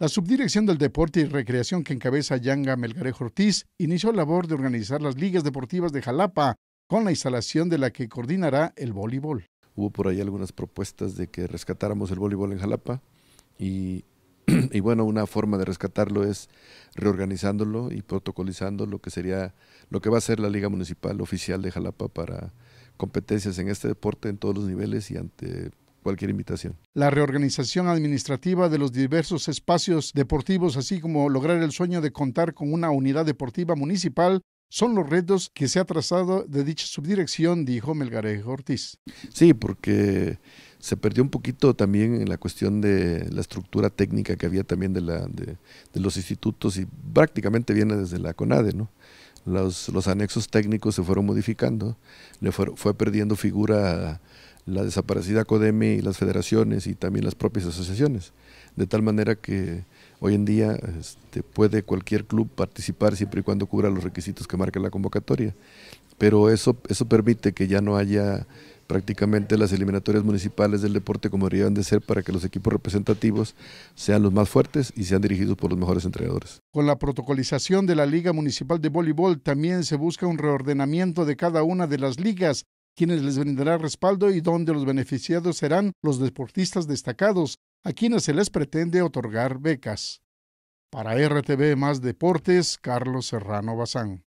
La subdirección del deporte y recreación que encabeza Yanga Melgarejo Ortiz inició la labor de organizar las ligas deportivas de Jalapa con la instalación de la que coordinará el voleibol. Hubo por ahí algunas propuestas de que rescatáramos el voleibol en Jalapa y, y bueno, una forma de rescatarlo es reorganizándolo y protocolizando lo que sería lo que va a ser la Liga Municipal Oficial de Jalapa para competencias en este deporte en todos los niveles y ante cualquier invitación. La reorganización administrativa de los diversos espacios deportivos, así como lograr el sueño de contar con una unidad deportiva municipal, son los retos que se ha trazado de dicha subdirección, dijo Melgarejo Ortiz. Sí, porque se perdió un poquito también en la cuestión de la estructura técnica que había también de, la, de, los institutos y prácticamente viene desde la CONADE, ¿no? Los, los anexos técnicos se fueron modificando, le fue, fue perdiendo figura la desaparecida CODEMI y las federaciones y también las propias asociaciones. De tal manera que hoy en día este, puede cualquier club participar siempre y cuando cubra los requisitos que marca la convocatoria. Pero eso, eso permite que ya no haya prácticamente las eliminatorias municipales del deporte como deberían de ser para que los equipos representativos sean los más fuertes y sean dirigidos por los mejores entrenadores. Con la protocolización de la Liga Municipal de Voleibol también se busca un reordenamiento de cada una de las ligas quienes les brindará respaldo y donde los beneficiados serán los deportistas destacados, a quienes se les pretende otorgar becas. Para RTV Más Deportes, Carlos Serrano Bazán.